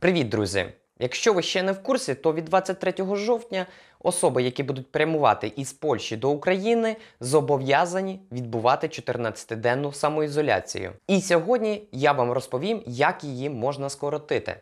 Привіт, друзі! Якщо ви ще не в курсі, то від 23 жовтня особи, які будуть прямувати із Польщі до України, зобов'язані відбувати 14-денну самоізоляцію. І сьогодні я вам розповім, як її можна скоротити.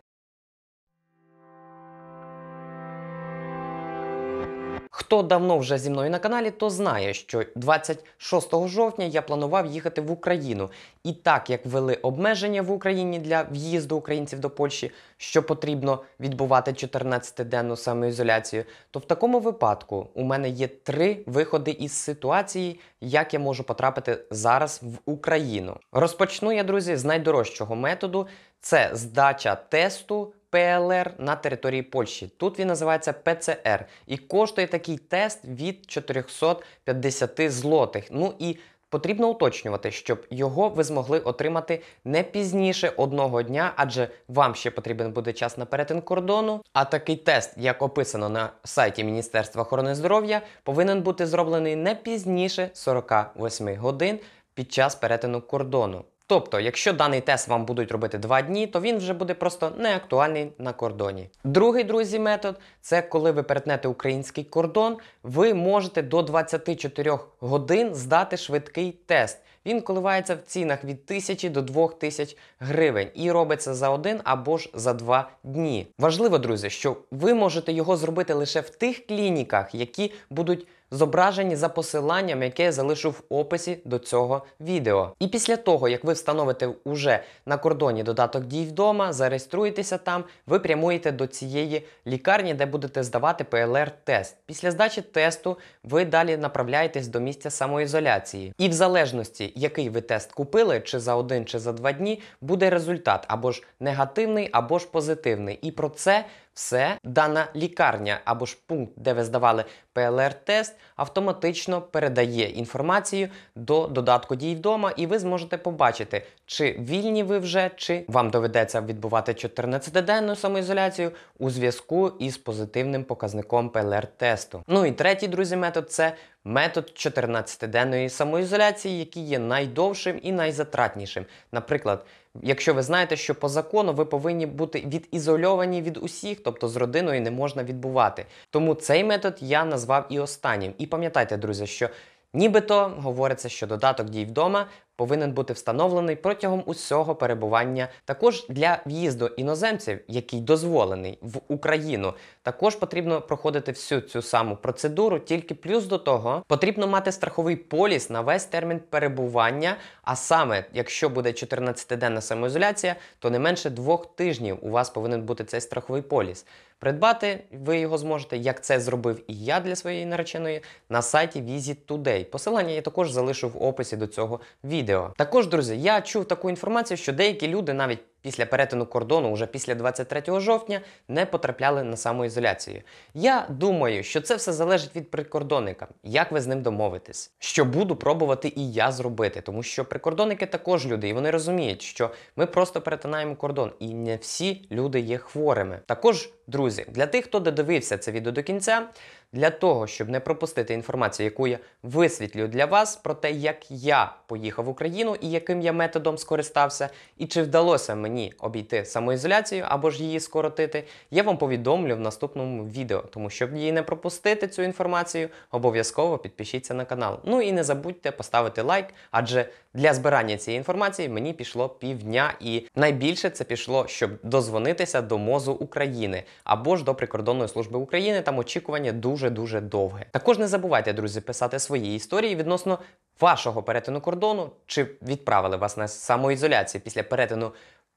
Хто давно вже зі мною на каналі, то знає, що 26 жовтня я планував їхати в Україну. І так як ввели обмеження в Україні для в'їзду українців до Польщі, що потрібно відбувати 14-денну самоізоляцію, то в такому випадку у мене є три виходи із ситуації, як я можу потрапити зараз в Україну. Розпочну я, друзі, з найдорожчого методу це здача тесту ПЛР на території Польщі. Тут він називається ПЦР. І коштує такий тест від 450 злотих. Ну і Потрібно уточнювати, щоб його ви змогли отримати не пізніше одного дня, адже вам ще потрібен буде час на перетин кордону. А такий тест, як описано на сайті Міністерства охорони здоров'я, повинен бути зроблений не пізніше 48 годин під час перетину кордону. Тобто, якщо даний тест вам будуть робити 2 дні, то він вже буде просто неактуальний на кордоні. Другий друзі метод це коли ви перетнете український кордон, ви можете до 24 годин здати швидкий тест. Він коливається в цінах від 1000 до 2000 гривень і робиться за один або ж за два дні. Важливо, друзі, що ви можете його зробити лише в тих клініках, які будуть зображені за посиланням, яке я залишу в описі до цього відео. І після того, як ви встановите уже на кордоні додаток дій вдома, зареєструєтеся там, ви прямуєте до цієї лікарні, де будете здавати ПЛР-тест. Після здачі тесту ви далі направляєтесь до місця самоізоляції. І в залежності, який ви тест купили, чи за один, чи за два дні, буде результат або ж негативний, або ж позитивний. І про це все дана лікарня або ж пункт, де ви здавали ПЛР-тест, автоматично передає інформацію до додатку дій вдома, і ви зможете побачити, чи вільні ви вже, чи вам доведеться відбувати 14-денну самоізоляцію у зв'язку із позитивним показником ПЛР-тесту. Ну і третій, друзі, метод це Метод 14-денної самоізоляції, який є найдовшим і найзатратнішим. Наприклад, якщо ви знаєте, що по закону ви повинні бути відізольовані від усіх, тобто з родиною не можна відбувати. Тому цей метод я назвав і останнім. І пам'ятайте, друзі, що нібито говориться, що додаток дій вдома повинен бути встановлений протягом усього перебування. Також для в'їзду іноземців, який дозволений в Україну, також потрібно проходити всю цю саму процедуру, тільки плюс до того потрібно мати страховий поліс на весь термін перебування. А саме, якщо буде 14-денна самоізоляція, то не менше двох тижнів у вас повинен бути цей страховий поліс. Придбати ви його зможете, як це зробив і я для своєї нареченої на сайті Visit Today. Посилання я також залишу в описі до цього відео. Також, друзі, я чув таку інформацію, що деякі люди навіть після перетину кордону, уже після 23 жовтня, не потрапляли на самоізоляцію. Я думаю, що це все залежить від прикордонника, як ви з ним домовитесь. Що буду пробувати і я зробити, тому що прикордонники також люди, і вони розуміють, що ми просто перетинаємо кордон, і не всі люди є хворими. Також, друзі, для тих, хто додивився це відео до кінця. Для того, щоб не пропустити інформацію, яку я висвітлю для вас про те, як я поїхав в Україну і яким я методом скористався, і чи вдалося мені обійти самоізоляцію або ж її скоротити, я вам повідомлю в наступному відео. Тому щоб її не пропустити, цю інформацію, обов'язково підпишіться на канал. Ну і не забудьте поставити лайк, адже для збирання цієї інформації мені пішло півдня, і найбільше це пішло, щоб дозвонитися до мозу України або ж до прикордонної служби України. Там очікування дуже дуже-дуже довге. Також не забувайте, друзі, писати свої історії відносно вашого перетину кордону, чи відправили вас на самоізоляцію після перетину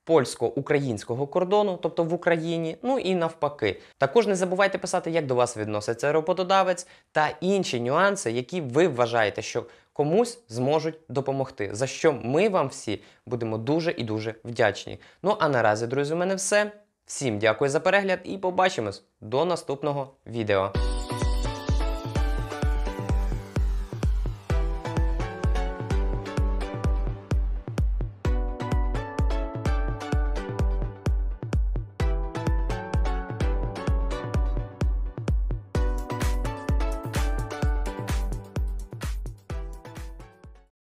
польсько-українського кордону, тобто в Україні, ну і навпаки. Також не забувайте писати, як до вас відноситься роботодавець та інші нюанси, які ви вважаєте, що. Комусь зможуть допомогти, за що ми вам всі будемо дуже і дуже вдячні. Ну а наразі, друзі, у мене все. Всім дякую за перегляд і побачимось до наступного відео.